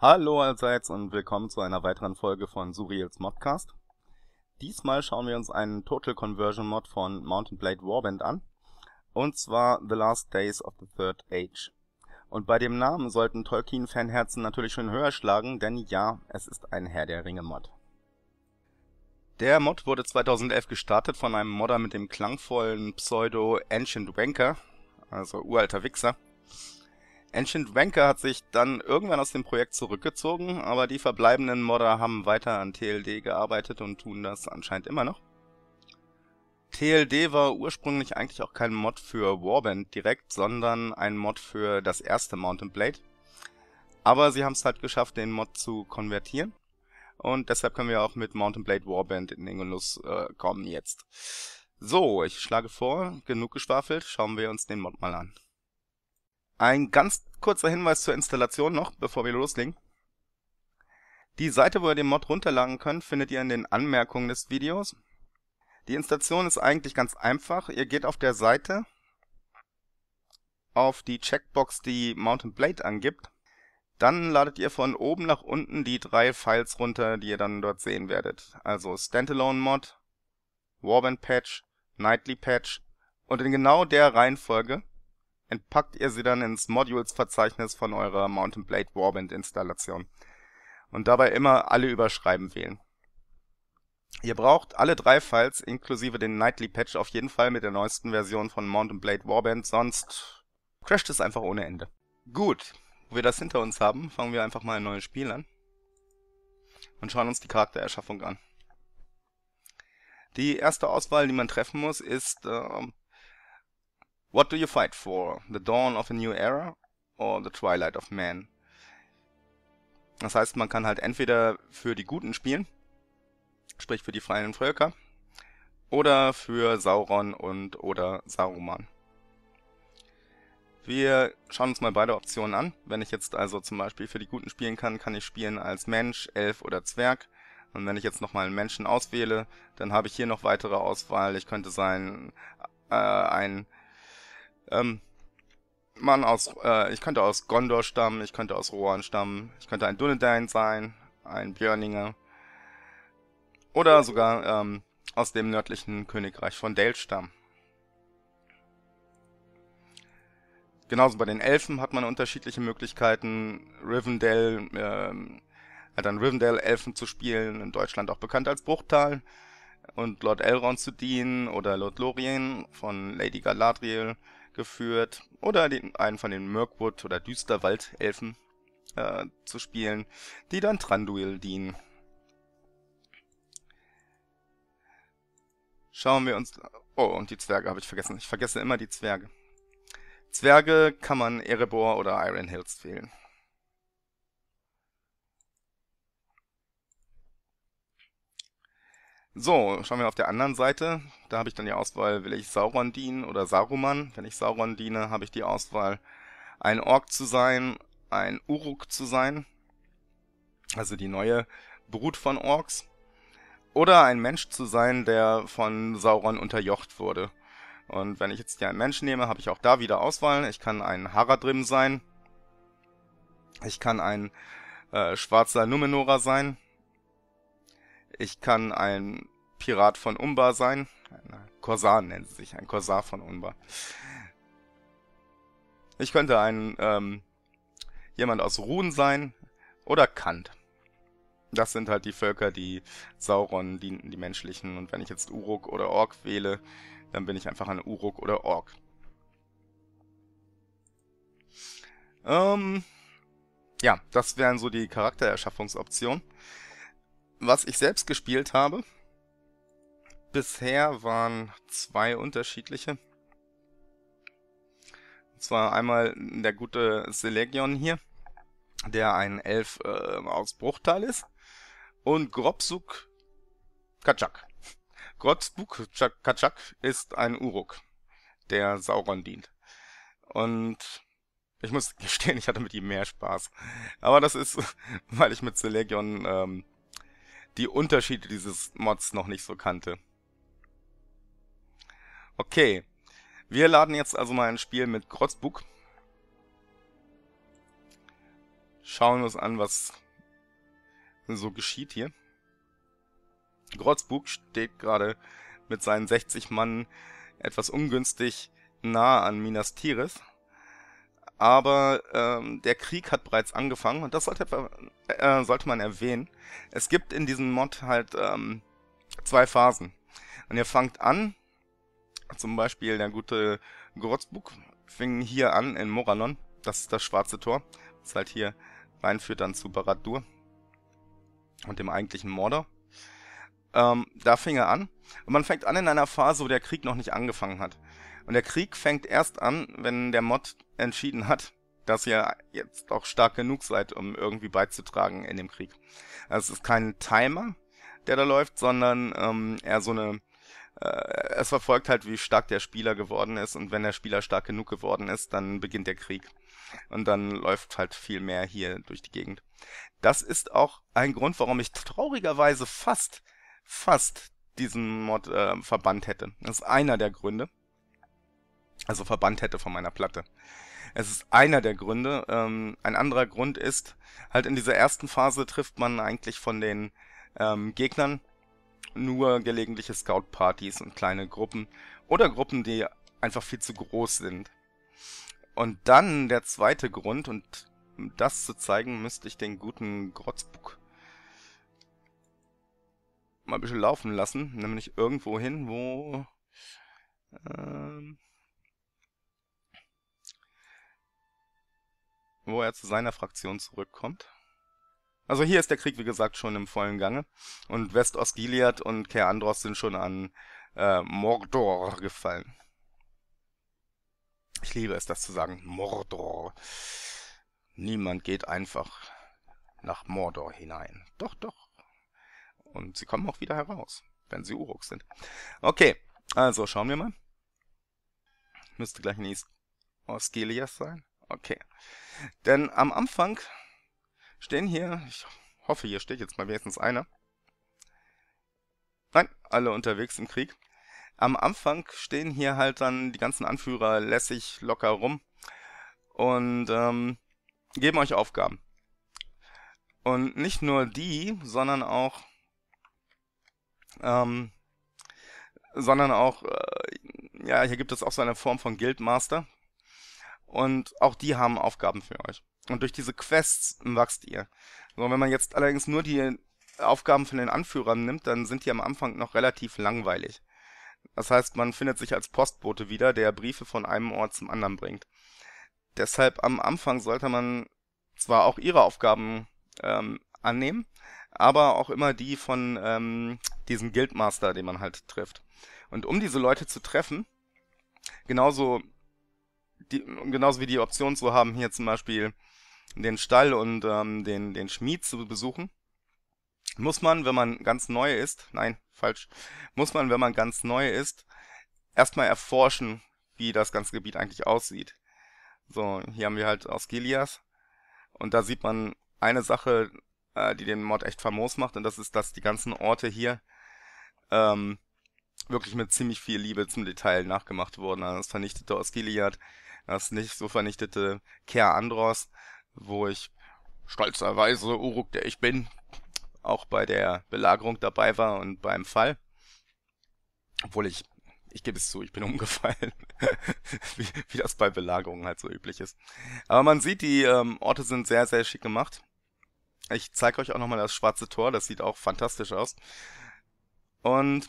Hallo allseits und willkommen zu einer weiteren Folge von Surreals Modcast. Diesmal schauen wir uns einen Total Conversion Mod von Mountain Blade Warband an. Und zwar The Last Days of the Third Age. Und bei dem Namen sollten Tolkien-Fanherzen natürlich schon höher schlagen, denn ja, es ist ein Herr der Ringe-Mod. Der Mod wurde 2011 gestartet von einem Modder mit dem klangvollen Pseudo Ancient Wanker, also uralter Wichser. Ancient Wanker hat sich dann irgendwann aus dem Projekt zurückgezogen, aber die verbleibenden Modder haben weiter an TLD gearbeitet und tun das anscheinend immer noch. TLD war ursprünglich eigentlich auch kein Mod für Warband direkt, sondern ein Mod für das erste Mountain Blade. Aber sie haben es halt geschafft, den Mod zu konvertieren. Und deshalb können wir auch mit Mountain Blade Warband in den Genuss äh, kommen jetzt. So, ich schlage vor, genug geschwafelt, schauen wir uns den Mod mal an. Ein ganz kurzer Hinweis zur Installation noch, bevor wir loslegen. Die Seite, wo ihr den Mod runterladen könnt, findet ihr in den Anmerkungen des Videos. Die Installation ist eigentlich ganz einfach. Ihr geht auf der Seite auf die Checkbox, die Mountain Blade angibt. Dann ladet ihr von oben nach unten die drei Files runter, die ihr dann dort sehen werdet. Also Standalone Mod, Warband Patch, Nightly Patch und in genau der Reihenfolge entpackt ihr sie dann ins Modules-Verzeichnis von eurer Mountain Blade Warband-Installation und dabei immer alle überschreiben wählen. Ihr braucht alle drei Files inklusive den Nightly Patch auf jeden Fall mit der neuesten Version von Mountain Blade Warband, sonst crasht es einfach ohne Ende. Gut, wo wir das hinter uns haben, fangen wir einfach mal ein neues Spiel an und schauen uns die Charaktererschaffung an. Die erste Auswahl, die man treffen muss, ist äh, What do you fight for? The dawn of a new era or the twilight of man? Das heißt, man kann halt entweder für die Guten spielen, sprich für die freien Völker, oder für Sauron und oder Saruman. Wir schauen uns mal beide Optionen an. Wenn ich jetzt also zum Beispiel für die Guten spielen kann, kann ich spielen als Mensch, Elf oder Zwerg. Und wenn ich jetzt nochmal einen Menschen auswähle, dann habe ich hier noch weitere Auswahl. Ich könnte sein äh, ein ähm, man aus, äh, ich könnte aus Gondor stammen, ich könnte aus Rohan stammen, ich könnte ein Dunedain sein, ein Björninger oder sogar ähm, aus dem nördlichen Königreich von Dale stammen. Genauso bei den Elfen hat man unterschiedliche Möglichkeiten, Rivendell, ähm, dann Rivendell Elfen zu spielen, in Deutschland auch bekannt als Bruchtal, und Lord Elrond zu dienen oder Lord Lorien von Lady Galadriel geführt oder den, einen von den Mirkwood- oder Düsterwald-Elfen äh, zu spielen, die dann Tranduil dienen. Schauen wir uns... Oh, und die Zwerge habe ich vergessen. Ich vergesse immer die Zwerge. Zwerge kann man Erebor oder Iron Hills wählen. So, schauen wir auf der anderen Seite. Da habe ich dann die Auswahl, will ich Sauron dienen oder Saruman. Wenn ich Sauron diene, habe ich die Auswahl, ein Ork zu sein, ein Uruk zu sein, also die neue Brut von Orks, oder ein Mensch zu sein, der von Sauron unterjocht wurde. Und wenn ich jetzt hier einen Mensch nehme, habe ich auch da wieder Auswahl. Ich kann ein Haradrim sein, ich kann ein äh, schwarzer Numenora sein, ich kann ein Pirat von Umbar sein. Ein Korsar nennt sie sich, ein Korsar von Umbar. Ich könnte ein ähm, jemand aus Ruhn sein oder Kant. Das sind halt die Völker, die Sauron dienten, die menschlichen. Und wenn ich jetzt Uruk oder Ork wähle, dann bin ich einfach ein Uruk oder Ork. Ähm, ja, das wären so die Charaktererschaffungsoptionen. Was ich selbst gespielt habe, bisher waren zwei unterschiedliche. Und zwar einmal der gute Selegion hier, der ein Elf äh, aus Bruchteil ist, und Grobsuk Kaczak. Grobsuk Kaczak ist ein Uruk, der Sauron dient. Und ich muss gestehen, ich hatte mit ihm mehr Spaß. Aber das ist, weil ich mit Selegion ähm, die Unterschiede dieses Mods noch nicht so kannte. Okay, wir laden jetzt also mal ein Spiel mit Grotzbuk. Schauen uns an, was so geschieht hier. Grotzbuk steht gerade mit seinen 60 Mann etwas ungünstig nah an Minas Tirith aber ähm, der Krieg hat bereits angefangen und das sollte, äh, äh, sollte man erwähnen. Es gibt in diesem Mod halt ähm, zwei Phasen. Und ihr fangt an, zum Beispiel der gute Grotzbuk fing hier an in Moralon, das ist das schwarze Tor, das halt hier reinführt dann zu Baradur und dem eigentlichen Mordor. Ähm, da fing er an. Und man fängt an in einer Phase, wo der Krieg noch nicht angefangen hat. Und der Krieg fängt erst an, wenn der Mod entschieden hat, dass ihr jetzt auch stark genug seid, um irgendwie beizutragen in dem Krieg. Also es ist kein Timer, der da läuft, sondern ähm, eher so eine äh, es verfolgt halt, wie stark der Spieler geworden ist und wenn der Spieler stark genug geworden ist, dann beginnt der Krieg. Und dann läuft halt viel mehr hier durch die Gegend. Das ist auch ein Grund, warum ich traurigerweise fast, fast diesen Mod äh, verbannt hätte. Das ist einer der Gründe also verbannt hätte von meiner Platte. Es ist einer der Gründe. Ähm, ein anderer Grund ist, halt in dieser ersten Phase trifft man eigentlich von den ähm, Gegnern nur gelegentliche Scout-Partys und kleine Gruppen oder Gruppen, die einfach viel zu groß sind. Und dann der zweite Grund, und um das zu zeigen, müsste ich den guten Grotzbuck mal ein bisschen laufen lassen, nämlich irgendwo hin, wo... Ähm, wo er zu seiner Fraktion zurückkommt. Also hier ist der Krieg, wie gesagt, schon im vollen Gange. Und west Westostgiliad und Keandros sind schon an äh, Mordor gefallen. Ich liebe es, das zu sagen. Mordor. Niemand geht einfach nach Mordor hinein. Doch, doch. Und sie kommen auch wieder heraus, wenn sie Uruk sind. Okay, also schauen wir mal. Müsste gleich in East Osgilias sein. Okay. Denn am Anfang stehen hier, ich hoffe, hier steht jetzt mal wenigstens einer. Nein, alle unterwegs im Krieg. Am Anfang stehen hier halt dann die ganzen Anführer lässig locker rum und ähm, geben euch Aufgaben. Und nicht nur die, sondern auch ähm, sondern auch, äh, ja, hier gibt es auch so eine Form von Guildmaster, und auch die haben Aufgaben für euch. Und durch diese Quests wachst ihr. So, wenn man jetzt allerdings nur die Aufgaben von den Anführern nimmt, dann sind die am Anfang noch relativ langweilig. Das heißt, man findet sich als Postbote wieder, der Briefe von einem Ort zum anderen bringt. Deshalb am Anfang sollte man zwar auch ihre Aufgaben ähm, annehmen, aber auch immer die von ähm, diesem Guildmaster, den man halt trifft. Und um diese Leute zu treffen, genauso die, genauso wie die Option zu haben, hier zum Beispiel den Stall und ähm, den, den Schmied zu besuchen, muss man, wenn man ganz neu ist, nein, falsch, muss man, wenn man ganz neu ist, erstmal erforschen, wie das ganze Gebiet eigentlich aussieht. So, hier haben wir halt aus Gilias und da sieht man eine Sache, äh, die den Mod echt famos macht und das ist, dass die ganzen Orte hier ähm, wirklich mit ziemlich viel Liebe zum Detail nachgemacht wurden. Also das vernichtete Osgiliath das nicht so vernichtete Ker Andros, wo ich stolzerweise Uruk, der ich bin, auch bei der Belagerung dabei war und beim Fall. Obwohl ich, ich gebe es zu, ich bin umgefallen, wie, wie, das bei Belagerungen halt so üblich ist. Aber man sieht, die ähm, Orte sind sehr, sehr schick gemacht. Ich zeige euch auch nochmal das schwarze Tor, das sieht auch fantastisch aus. Und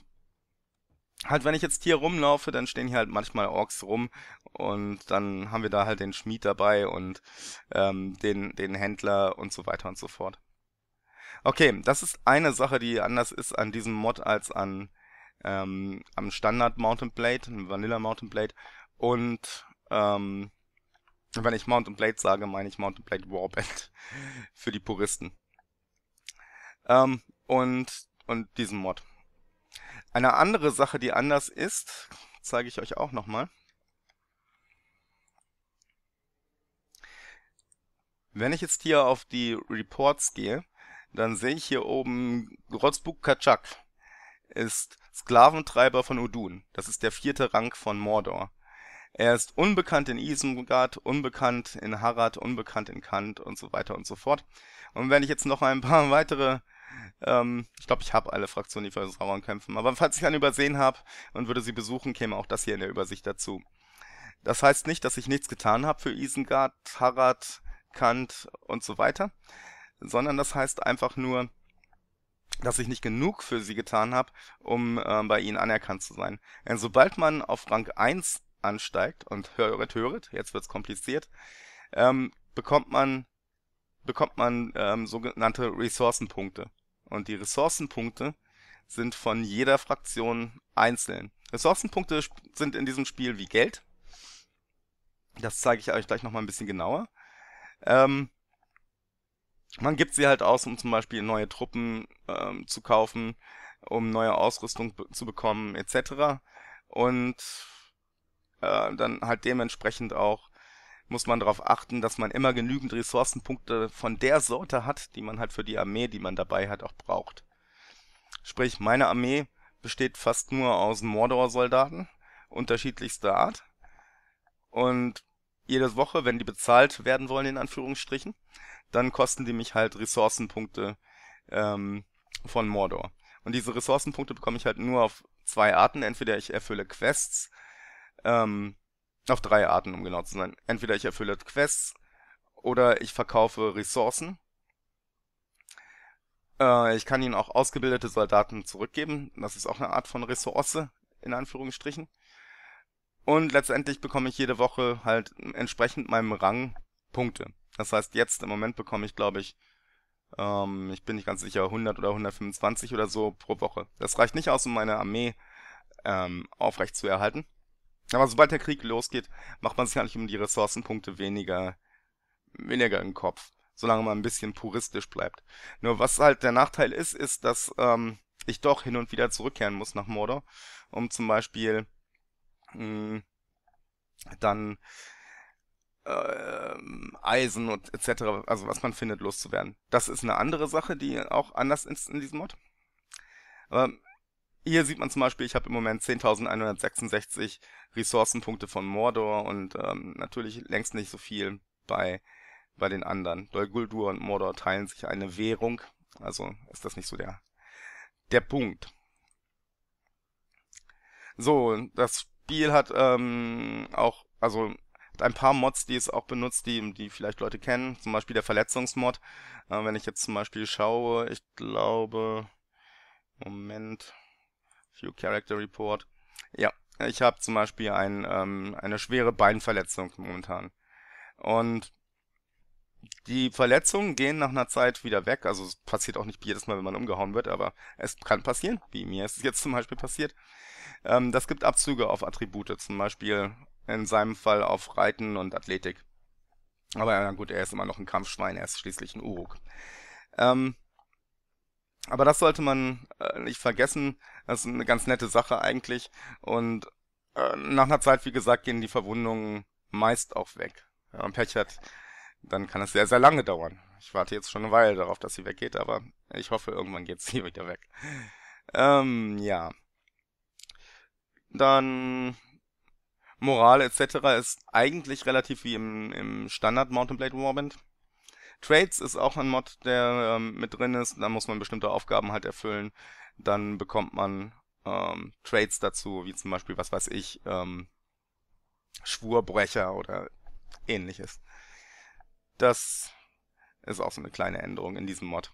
halt, wenn ich jetzt hier rumlaufe, dann stehen hier halt manchmal Orks rum und dann haben wir da halt den Schmied dabei und ähm, den, den Händler und so weiter und so fort. Okay, das ist eine Sache, die anders ist an diesem Mod als an ähm, am Standard Mountain Blade, Vanilla Mountain Blade und ähm, wenn ich Mountain Blade sage, meine ich Mountain Blade Warband für die Puristen. Ähm, und, und diesen Mod. Eine andere Sache, die anders ist, zeige ich euch auch nochmal. Wenn ich jetzt hier auf die Reports gehe, dann sehe ich hier oben Grotzbuk Kaczak ist Sklaventreiber von Udun. Das ist der vierte Rang von Mordor. Er ist unbekannt in Isengard, unbekannt in Harad, unbekannt in Kant und so weiter und so fort. Und wenn ich jetzt noch ein paar weitere ähm, ich glaube, ich habe alle Fraktionen, die für das Rauern kämpfen. Aber falls ich eine übersehen habe und würde sie besuchen, käme auch das hier in der Übersicht dazu. Das heißt nicht, dass ich nichts getan habe für Isengard, Harad, Kant und so weiter, sondern das heißt einfach nur, dass ich nicht genug für sie getan habe, um äh, bei ihnen anerkannt zu sein. Denn sobald man auf Rang 1 ansteigt und höret, höret, jetzt wird's kompliziert, ähm, bekommt man bekommt man ähm, sogenannte Ressourcenpunkte. Und die Ressourcenpunkte sind von jeder Fraktion einzeln. Ressourcenpunkte sind in diesem Spiel wie Geld. Das zeige ich euch gleich nochmal ein bisschen genauer. Ähm, man gibt sie halt aus, um zum Beispiel neue Truppen ähm, zu kaufen, um neue Ausrüstung zu bekommen, etc. Und äh, dann halt dementsprechend auch muss man darauf achten, dass man immer genügend Ressourcenpunkte von der Sorte hat, die man halt für die Armee, die man dabei hat, auch braucht. Sprich, meine Armee besteht fast nur aus Mordor-Soldaten unterschiedlichster Art. Und jede Woche, wenn die bezahlt werden wollen, in Anführungsstrichen, dann kosten die mich halt Ressourcenpunkte ähm, von Mordor. Und diese Ressourcenpunkte bekomme ich halt nur auf zwei Arten. Entweder ich erfülle Quests, ähm, auf drei Arten, um genau zu sein. Entweder ich erfülle Quests oder ich verkaufe Ressourcen. Äh, ich kann ihnen auch ausgebildete Soldaten zurückgeben. Das ist auch eine Art von Ressource, in Anführungsstrichen. Und letztendlich bekomme ich jede Woche halt entsprechend meinem Rang Punkte. Das heißt, jetzt im Moment bekomme ich, glaube ich, ähm, ich bin nicht ganz sicher, 100 oder 125 oder so pro Woche. Das reicht nicht aus, um meine Armee ähm, aufrecht zu erhalten. Aber sobald der Krieg losgeht, macht man sich eigentlich um die Ressourcenpunkte weniger, weniger im Kopf, solange man ein bisschen puristisch bleibt. Nur was halt der Nachteil ist, ist, dass ähm, ich doch hin und wieder zurückkehren muss nach Mordor, um zum Beispiel mh, hm, dann äh, Eisen und etc., also was man findet, loszuwerden. Das ist eine andere Sache, die auch anders ist in diesem Mod. Aber hier sieht man zum Beispiel, ich habe im Moment 10.166 Ressourcenpunkte von Mordor und ähm, natürlich längst nicht so viel bei, bei den anderen. Dol Guldur und Mordor teilen sich eine Währung, also ist das nicht so der, der Punkt. So, das Spiel hat ähm, auch, also ein paar Mods, die es auch benutzt, die, die vielleicht Leute kennen. Zum Beispiel der Verletzungsmod. Äh, wenn ich jetzt zum Beispiel schaue, ich glaube, Moment, View Character Report. Ja, ich habe zum Beispiel ein, ähm, eine schwere Beinverletzung momentan. Und die Verletzungen gehen nach einer Zeit wieder weg. Also es passiert auch nicht jedes Mal, wenn man umgehauen wird, aber es kann passieren, wie mir es jetzt zum Beispiel passiert. Ähm, das gibt Abzüge auf Attribute, zum Beispiel in seinem Fall auf Reiten und Athletik. Aber ja, gut, er ist immer noch ein Kampfschwein, er ist schließlich ein Uruk. Ähm, aber das sollte man äh, nicht vergessen. Das ist eine ganz nette Sache eigentlich. Und äh, nach einer Zeit, wie gesagt, gehen die Verwundungen meist auch weg. Wenn man Pech hat, dann kann es sehr, sehr lange dauern. Ich warte jetzt schon eine Weile darauf, dass sie weggeht, aber ich hoffe, irgendwann geht sie wieder weg. Ähm, ja. Dann Moral etc. ist eigentlich relativ wie im, im Standard Mountain Blade Warband. Trades ist auch ein Mod, der ähm, mit drin ist. Da muss man bestimmte Aufgaben halt erfüllen. Dann bekommt man ähm, Trades dazu, wie zum Beispiel, was weiß ich, ähm, Schwurbrecher oder ähnliches. Das ist auch so eine kleine Änderung in diesem Mod.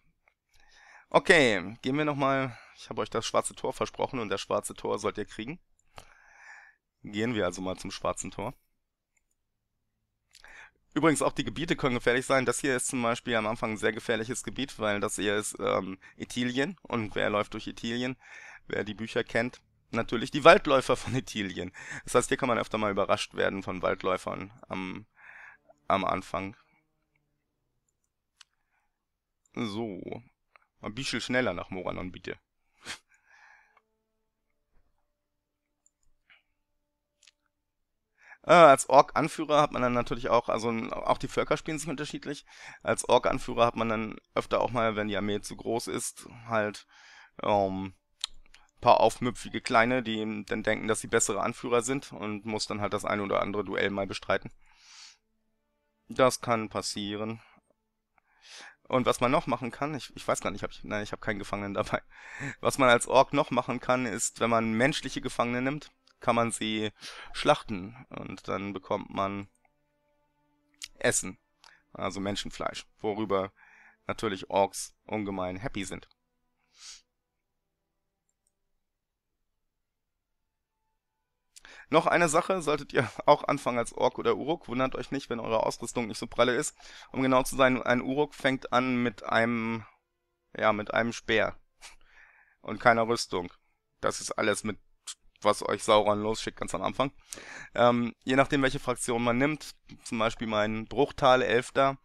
Okay, gehen wir nochmal. Ich habe euch das schwarze Tor versprochen und das schwarze Tor sollt ihr kriegen. Gehen wir also mal zum schwarzen Tor. Übrigens auch die Gebiete können gefährlich sein. Das hier ist zum Beispiel am Anfang ein sehr gefährliches Gebiet, weil das hier ist ähm, Italien und wer läuft durch Italien, wer die Bücher kennt, natürlich die Waldläufer von Italien. Das heißt, hier kann man öfter mal überrascht werden von Waldläufern am, am Anfang. So, ein bisschen schneller nach Moranon bitte. Äh, als Ork-Anführer hat man dann natürlich auch, also auch die Völker spielen sich unterschiedlich. Als Ork-Anführer hat man dann öfter auch mal, wenn die Armee zu groß ist, halt ähm, paar aufmüpfige Kleine, die dann denken, dass sie bessere Anführer sind und muss dann halt das eine oder andere Duell mal bestreiten. Das kann passieren. Und was man noch machen kann, ich, ich weiß gar nicht, hab ich, nein, ich habe keinen Gefangenen dabei. Was man als Ork noch machen kann, ist, wenn man menschliche Gefangene nimmt, kann man sie schlachten und dann bekommt man Essen, also Menschenfleisch, worüber natürlich Orks ungemein happy sind. Noch eine Sache, solltet ihr auch anfangen als Ork oder Uruk, wundert euch nicht, wenn eure Ausrüstung nicht so pralle ist. Um genau zu sein, ein Uruk fängt an mit einem, ja, mit einem Speer und keiner Rüstung. Das ist alles mit was euch Sauron losschickt ganz am Anfang. Ähm, je nachdem, welche Fraktion man nimmt, zum Beispiel mein Bruchtal Elfter,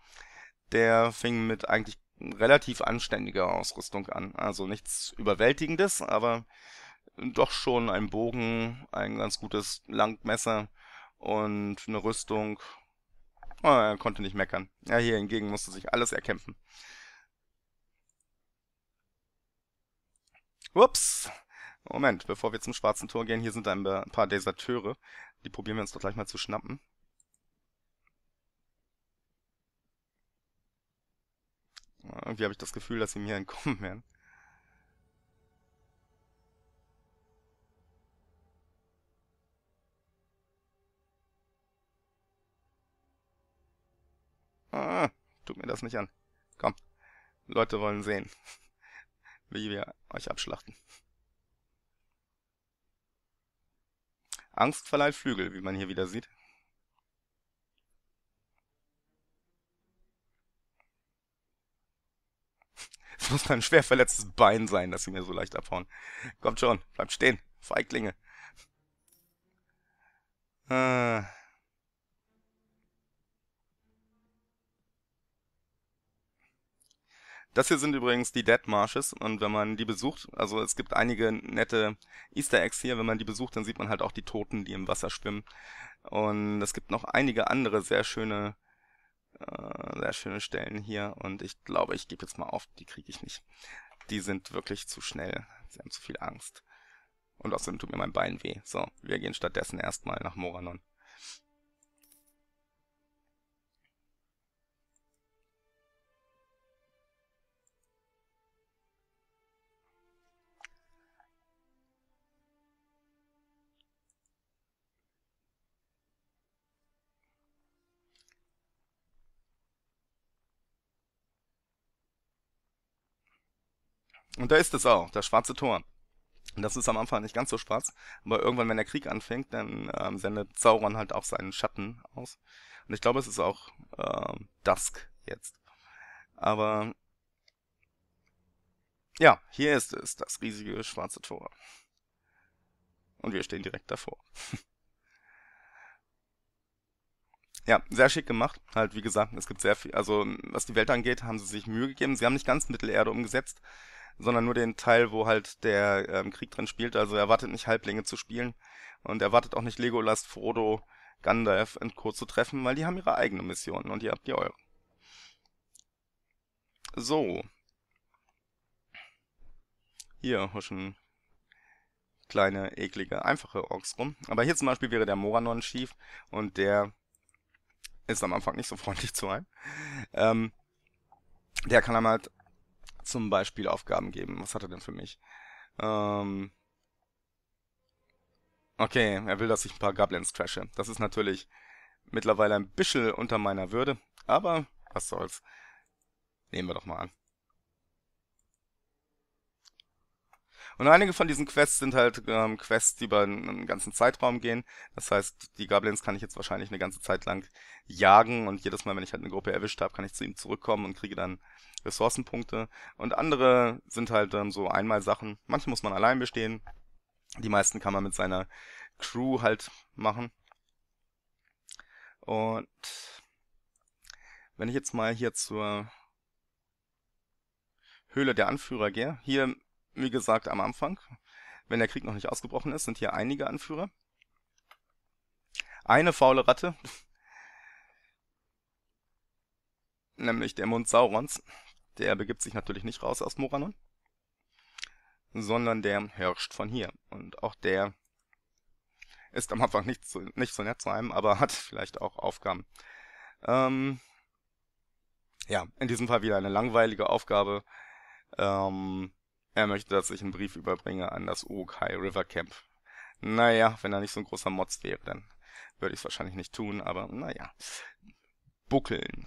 der fing mit eigentlich relativ anständiger Ausrüstung an. Also nichts Überwältigendes, aber doch schon ein Bogen, ein ganz gutes Langmesser und eine Rüstung. Oh, er konnte nicht meckern. Ja, hier hingegen musste sich alles erkämpfen. Ups. Moment, bevor wir zum schwarzen Tor gehen, hier sind ein paar Deserteure. Die probieren wir uns doch gleich mal zu schnappen. Irgendwie habe ich das Gefühl, dass sie mir entkommen werden. Ah, tut mir das nicht an. Komm, Leute wollen sehen, wie wir euch abschlachten. Angst verleiht Flügel, wie man hier wieder sieht. Es muss mein schwer verletztes Bein sein, dass sie mir so leicht abhauen. Kommt schon, bleibt stehen, Feiglinge. Äh. Das hier sind übrigens die Dead Marshes und wenn man die besucht, also es gibt einige nette Easter Eggs hier, wenn man die besucht, dann sieht man halt auch die Toten, die im Wasser schwimmen. Und es gibt noch einige andere sehr schöne, äh, sehr schöne Stellen hier und ich glaube, ich gebe jetzt mal auf, die kriege ich nicht. Die sind wirklich zu schnell, sie haben zu viel Angst. Und außerdem tut mir mein Bein weh. So, wir gehen stattdessen erstmal nach Moranon. Und da ist es auch, das schwarze Tor. Und das ist am Anfang nicht ganz so schwarz, aber irgendwann, wenn der Krieg anfängt, dann ähm, sendet Sauron halt auch seinen Schatten aus. Und ich glaube, es ist auch äh, Dusk jetzt. Aber ja, hier ist es, das riesige schwarze Tor. Und wir stehen direkt davor. Ja, sehr schick gemacht. Halt, wie gesagt, es gibt sehr viel, also was die Welt angeht, haben sie sich Mühe gegeben. Sie haben nicht ganz Mittelerde umgesetzt, sondern nur den Teil, wo halt der ähm, Krieg drin spielt. Also er erwartet nicht Halblinge zu spielen und er erwartet auch nicht Legolas, Frodo, Gandalf und Co. zu treffen, weil die haben ihre eigene Mission und ihr habt die eure. So. Hier huschen kleine, eklige, einfache Orks rum. Aber hier zum Beispiel wäre der Moranon schief und der ist am Anfang nicht so freundlich zu einem. Ähm, der kann einem halt zum Beispiel Aufgaben geben. Was hat er denn für mich? Ähm okay, er will, dass ich ein paar Goblins crashe. Das ist natürlich mittlerweile ein bisschen unter meiner Würde, aber was soll's. Nehmen wir doch mal an. Und einige von diesen Quests sind halt ähm, Quests, die über einen ganzen Zeitraum gehen. Das heißt, die Goblins kann ich jetzt wahrscheinlich eine ganze Zeit lang jagen und jedes Mal, wenn ich halt eine Gruppe erwischt habe, kann ich zu ihm zurückkommen und kriege dann Ressourcenpunkte. Und andere sind halt ähm, so einmal Sachen. Manche muss man allein bestehen. Die meisten kann man mit seiner Crew halt machen. Und wenn ich jetzt mal hier zur Höhle der Anführer gehe, hier wie gesagt, am Anfang, wenn der Krieg noch nicht ausgebrochen ist, sind hier einige Anführer. Eine faule Ratte, nämlich der Mund Saurons, der begibt sich natürlich nicht raus aus Moranon, sondern der herrscht von hier. Und auch der ist am Anfang nicht so, nicht so nett zu einem, aber hat vielleicht auch Aufgaben. Ähm, ja, in diesem Fall wieder eine langweilige Aufgabe. Ähm, er möchte, dass ich einen Brief überbringe an das Okai River Camp. Naja, wenn er nicht so ein großer Mods wäre, dann würde ich es wahrscheinlich nicht tun, aber naja. Buckeln.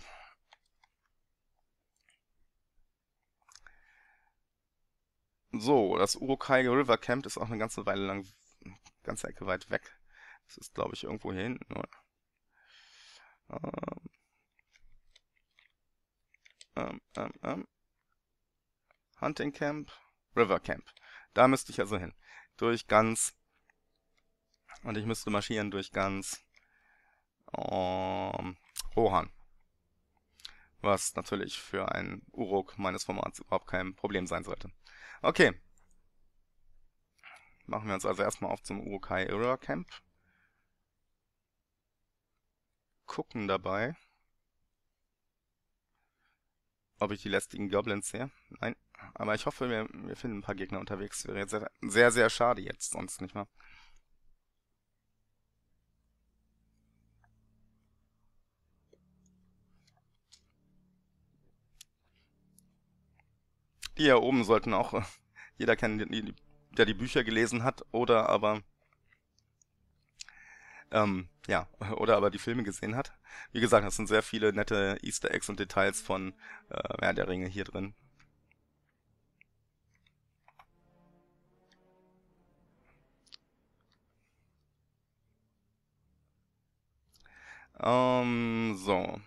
So, das Urukai River Camp ist auch eine ganze Weile lang, eine ganze Ecke weit weg. Das ist, glaube ich, irgendwo hier hinten, oder? Ähm, ähm, ähm, ähm. Hunting Camp. River Camp. Da müsste ich also hin. Durch ganz. Und ich müsste marschieren durch ganz. Um, ähm, Rohan. Was natürlich für einen Uruk meines Formats überhaupt kein Problem sein sollte. Okay. Machen wir uns also erstmal auf zum Urukai Era Camp. Gucken dabei ob ich die lästigen Goblins sehe. Nein. Aber ich hoffe, wir, wir finden ein paar Gegner unterwegs. Wäre jetzt sehr, sehr, sehr schade jetzt, sonst nicht mal. Die hier oben sollten auch, äh, jeder kennen, der die Bücher gelesen hat oder aber ähm, ja, oder aber die Filme gesehen hat. Wie gesagt, das sind sehr viele nette Easter Eggs und Details von äh, Herr der Ringe hier drin. Ähm, so.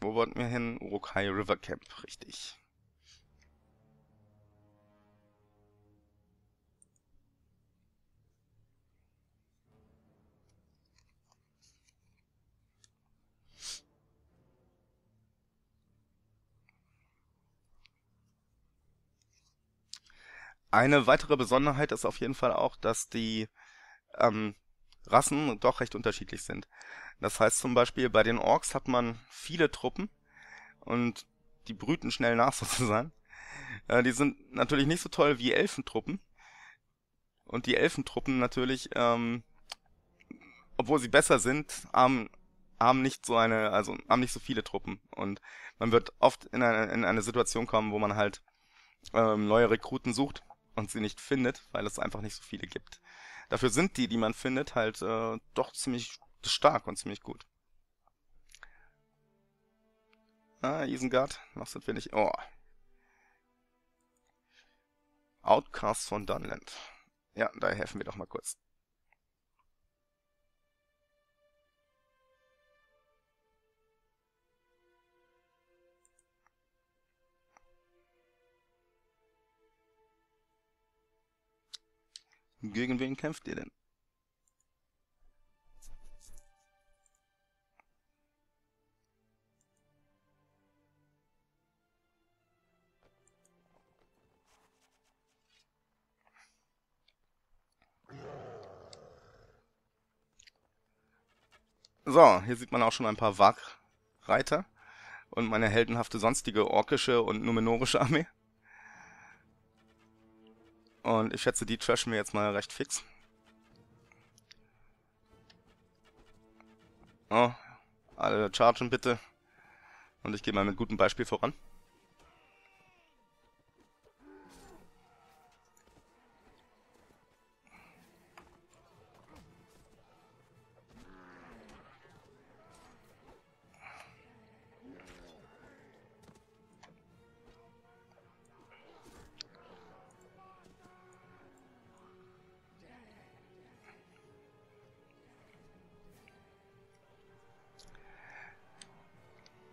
Wo wollten wir hin? Urukai River Camp, richtig. Eine weitere Besonderheit ist auf jeden Fall auch, dass die ähm, Rassen doch recht unterschiedlich sind. Das heißt zum Beispiel, bei den Orks hat man viele Truppen und die brüten schnell nach sozusagen. Äh, die sind natürlich nicht so toll wie Elfentruppen. Und die Elfentruppen natürlich, ähm, obwohl sie besser sind, haben, haben nicht so eine, also haben nicht so viele Truppen. Und man wird oft in eine, in eine Situation kommen, wo man halt ähm, neue Rekruten sucht und sie nicht findet, weil es einfach nicht so viele gibt. Dafür sind die, die man findet, halt äh, doch ziemlich stark und ziemlich gut. Ah, Isengard, was sind wir nicht? Oh. Outcast von Dunland. Ja, da helfen wir doch mal kurz. Gegen wen kämpft ihr denn? So, hier sieht man auch schon ein paar Wagreiter und meine heldenhafte sonstige orkische und numenorische Armee. Und ich schätze, die trashen wir jetzt mal recht fix. Oh, alle chargen bitte. Und ich gehe mal mit gutem Beispiel voran.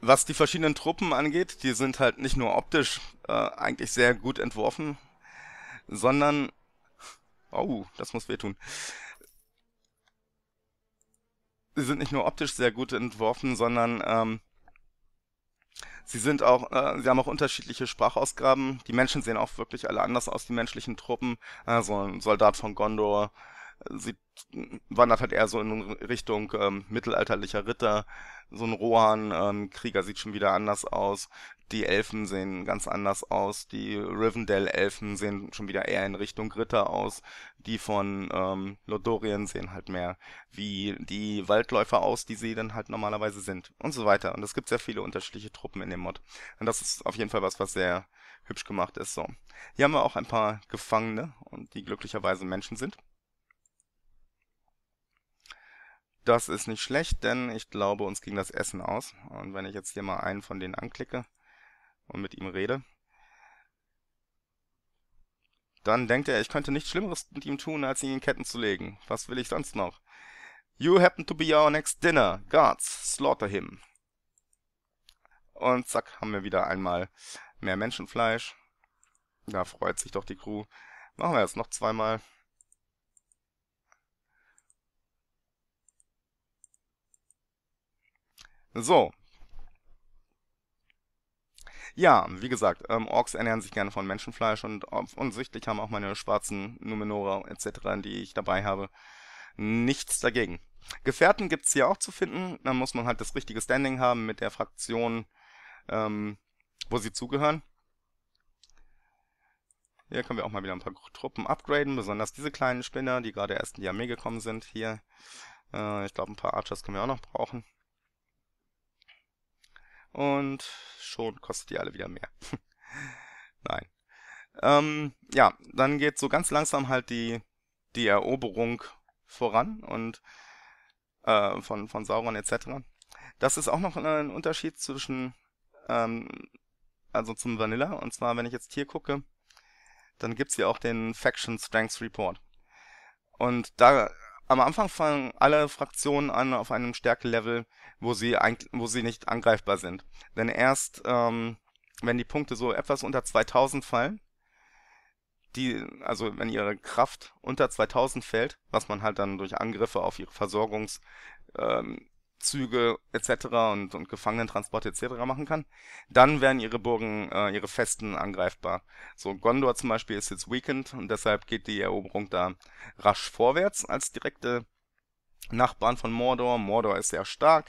Was die verschiedenen Truppen angeht, die sind halt nicht nur optisch äh, eigentlich sehr gut entworfen, sondern... Oh, das muss wehtun. Sie sind nicht nur optisch sehr gut entworfen, sondern ähm, sie sind auch, äh, sie haben auch unterschiedliche Sprachausgaben. Die Menschen sehen auch wirklich alle anders aus, die menschlichen Truppen. Also ein Soldat von Gondor sieht wandert halt eher so in Richtung ähm, mittelalterlicher Ritter. So ein Rohan-Krieger ähm, sieht schon wieder anders aus. Die Elfen sehen ganz anders aus. Die Rivendell-Elfen sehen schon wieder eher in Richtung Ritter aus. Die von ähm, Lodorien sehen halt mehr wie die Waldläufer aus, die sie dann halt normalerweise sind. Und so weiter. Und es gibt sehr viele unterschiedliche Truppen in dem Mod. Und das ist auf jeden Fall was, was sehr hübsch gemacht ist. So. Hier haben wir auch ein paar Gefangene, und die glücklicherweise Menschen sind. Das ist nicht schlecht, denn ich glaube, uns ging das Essen aus. Und wenn ich jetzt hier mal einen von denen anklicke und mit ihm rede, dann denkt er, ich könnte nichts Schlimmeres mit ihm tun, als ihn in Ketten zu legen. Was will ich sonst noch? You happen to be our next dinner. Guards, slaughter him. Und zack, haben wir wieder einmal mehr Menschenfleisch. Da freut sich doch die Crew. Machen wir jetzt noch zweimal. So. Ja, wie gesagt, ähm, Orks ernähren sich gerne von Menschenfleisch und offensichtlich haben auch meine schwarzen Numenora etc., die ich dabei habe, nichts dagegen. Gefährten gibt es hier auch zu finden, da muss man halt das richtige Standing haben mit der Fraktion, ähm, wo sie zugehören. Hier können wir auch mal wieder ein paar Truppen upgraden, besonders diese kleinen Spinner, die gerade erst in die Armee gekommen sind hier. Äh, ich glaube, ein paar Archers können wir auch noch brauchen. Und schon kostet die alle wieder mehr. Nein. Ähm, ja, dann geht so ganz langsam halt die, die Eroberung voran und äh, von, von Sauron etc. Das ist auch noch ein Unterschied zwischen, ähm, also zum Vanilla. Und zwar, wenn ich jetzt hier gucke, dann gibt's hier auch den Faction Strength Report. Und da am Anfang fangen alle Fraktionen an auf einem Stärkelevel, wo sie, eigentlich, wo sie nicht angreifbar sind. Denn erst, ähm, wenn die Punkte so etwas unter 2000 fallen, die, also wenn ihre Kraft unter 2000 fällt, was man halt dann durch Angriffe auf ihre Versorgungs, ähm, Züge etc. und, und Gefangenentransporte etc. machen kann, dann werden ihre Burgen, äh, ihre Festen angreifbar. So Gondor zum Beispiel ist jetzt weakened und deshalb geht die Eroberung da rasch vorwärts als direkte Nachbarn von Mordor. Mordor ist sehr stark.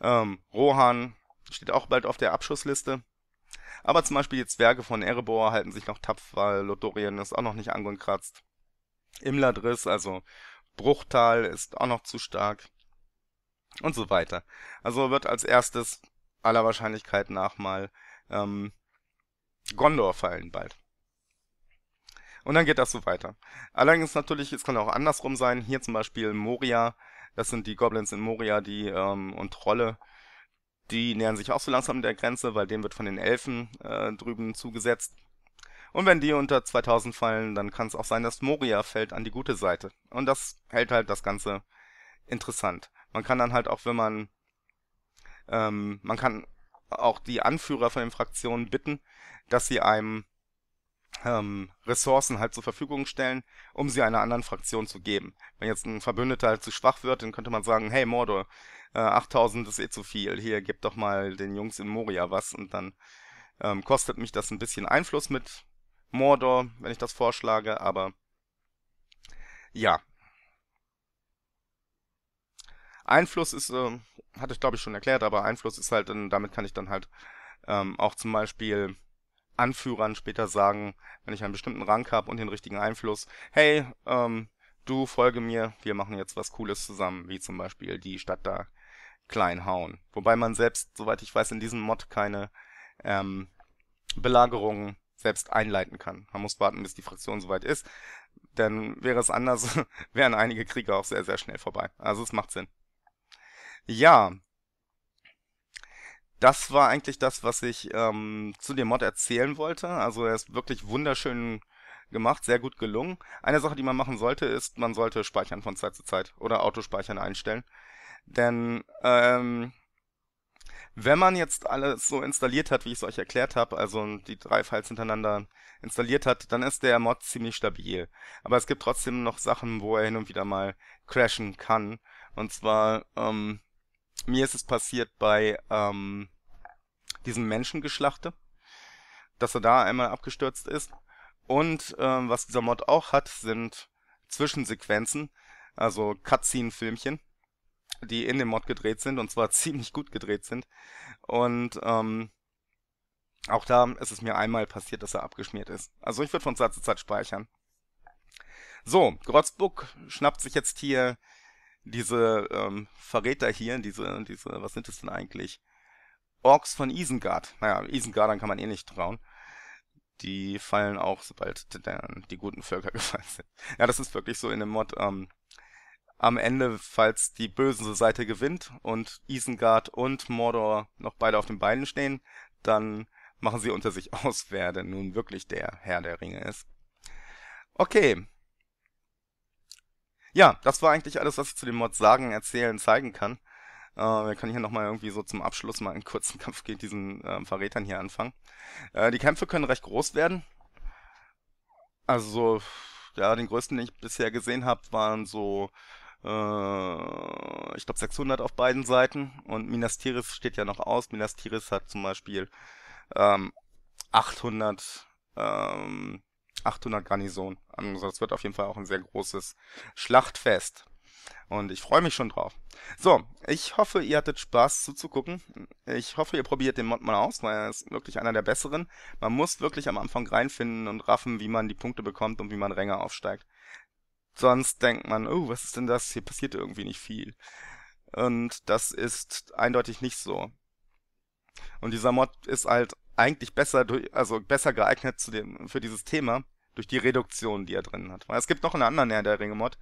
Ähm, Rohan steht auch bald auf der Abschussliste. Aber zum Beispiel die Zwerge von Erebor halten sich noch tapfer, Lothorien ist auch noch nicht angekratzt. Imladris, also Bruchtal, ist auch noch zu stark und so weiter. Also wird als erstes aller Wahrscheinlichkeit nach mal ähm, Gondor fallen bald. Und dann geht das so weiter. Allerdings natürlich, es kann auch andersrum sein. Hier zum Beispiel Moria, das sind die Goblins in Moria, die ähm, und Trolle, die nähern sich auch so langsam der Grenze, weil dem wird von den Elfen äh, drüben zugesetzt. Und wenn die unter 2000 fallen, dann kann es auch sein, dass Moria fällt an die gute Seite. Und das hält halt das Ganze interessant. Man kann dann halt auch, wenn man, ähm, man kann auch die Anführer von den Fraktionen bitten, dass sie einem ähm, Ressourcen halt zur Verfügung stellen, um sie einer anderen Fraktion zu geben. Wenn jetzt ein Verbündeter halt zu schwach wird, dann könnte man sagen, hey Mordor, äh, 8000 ist eh zu viel, hier gib doch mal den Jungs in Moria was und dann ähm, kostet mich das ein bisschen Einfluss mit Mordor, wenn ich das vorschlage, aber ja, Einfluss ist, äh, hatte ich glaube ich schon erklärt, aber Einfluss ist halt, ähm, damit kann ich dann halt ähm, auch zum Beispiel Anführern später sagen, wenn ich einen bestimmten Rang habe und den richtigen Einfluss, hey, ähm, du folge mir, wir machen jetzt was Cooles zusammen, wie zum Beispiel die Stadt da klein hauen. Wobei man selbst, soweit ich weiß, in diesem Mod keine ähm, Belagerungen selbst einleiten kann. Man muss warten, bis die Fraktion soweit ist. Denn wäre es anders, wären einige Kriege auch sehr, sehr schnell vorbei. Also es macht Sinn. Ja, das war eigentlich das, was ich ähm, zu dem Mod erzählen wollte. Also er ist wirklich wunderschön gemacht, sehr gut gelungen. Eine Sache, die man machen sollte, ist, man sollte speichern von Zeit zu Zeit oder Autospeichern einstellen. Denn ähm, wenn man jetzt alles so installiert hat, wie ich es euch erklärt habe, also die drei Files hintereinander installiert hat, dann ist der Mod ziemlich stabil. Aber es gibt trotzdem noch Sachen, wo er hin und wieder mal crashen kann. Und zwar ähm, mir ist es passiert bei ähm, diesem Menschengeschlachte, dass er da einmal abgestürzt ist. Und ähm, was dieser Mod auch hat, sind Zwischensequenzen, also Cutscene-Filmchen, die in dem Mod gedreht sind und zwar ziemlich gut gedreht sind. Und ähm, auch da ist es mir einmal passiert, dass er abgeschmiert ist. Also ich würde von Zeit zu Zeit speichern. So, Grotzbuck schnappt sich jetzt hier diese ähm, Verräter hier, diese, diese, was sind das denn eigentlich? Orks von Isengard. Naja, Isengardern kann man eh nicht trauen. Die fallen auch, sobald die guten Völker gefallen sind. Ja, das ist wirklich so in dem Mod. Ähm, am Ende, falls die böse Seite gewinnt und Isengard und Mordor noch beide auf den Beinen stehen, dann machen sie unter sich aus, wer denn nun wirklich der Herr der Ringe ist. Okay, ja, das war eigentlich alles, was ich zu dem Mod sagen, erzählen, zeigen kann. Äh, wir können hier nochmal irgendwie so zum Abschluss mal einen kurzen Kampf gegen diesen äh, Verrätern hier anfangen. Äh, die Kämpfe können recht groß werden. Also, ja, den größten, den ich bisher gesehen habe, waren so, äh, ich glaube 600 auf beiden Seiten. Und Minas Tiris steht ja noch aus. Minas Tiris hat zum Beispiel ähm, 800 ähm, 800 Garnison. Also das wird auf jeden Fall auch ein sehr großes Schlachtfest. Und ich freue mich schon drauf. So, ich hoffe, ihr hattet Spaß zuzugucken. Ich hoffe, ihr probiert den Mod mal aus, weil er ist wirklich einer der besseren. Man muss wirklich am Anfang reinfinden und raffen, wie man die Punkte bekommt und wie man Ränge aufsteigt. Sonst denkt man, oh, was ist denn das? Hier passiert irgendwie nicht viel. Und das ist eindeutig nicht so. Und dieser Mod ist halt eigentlich besser, durch, also besser geeignet zu dem, für dieses Thema durch die Reduktion, die er drin hat. Weil es gibt noch einen anderen Herr der Ringe-Mod,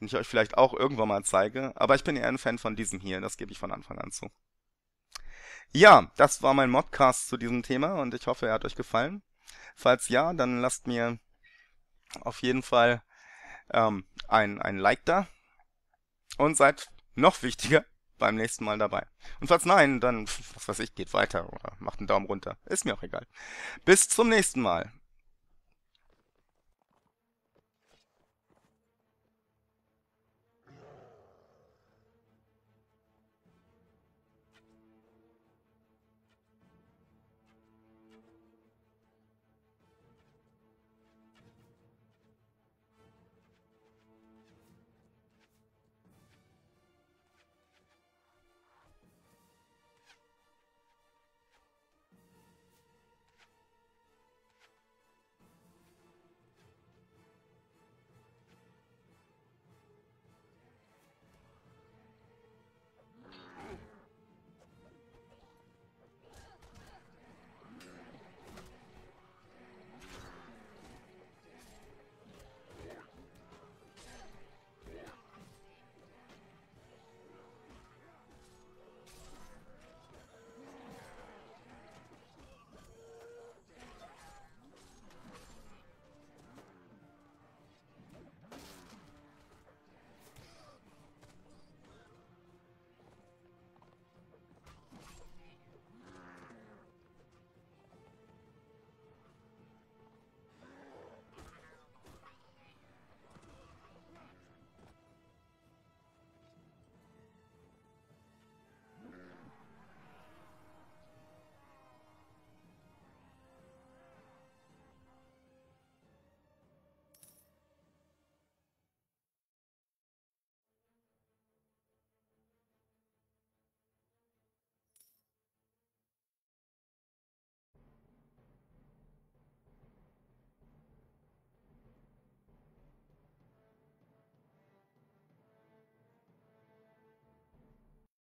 den ich euch vielleicht auch irgendwann mal zeige, aber ich bin eher ein Fan von diesem hier, das gebe ich von Anfang an zu. Ja, das war mein Modcast zu diesem Thema und ich hoffe, er hat euch gefallen. Falls ja, dann lasst mir auf jeden Fall ähm, ein, ein Like da und seid noch wichtiger, beim nächsten Mal dabei. Und falls nein, dann, was weiß ich, geht weiter oder macht einen Daumen runter. Ist mir auch egal. Bis zum nächsten Mal.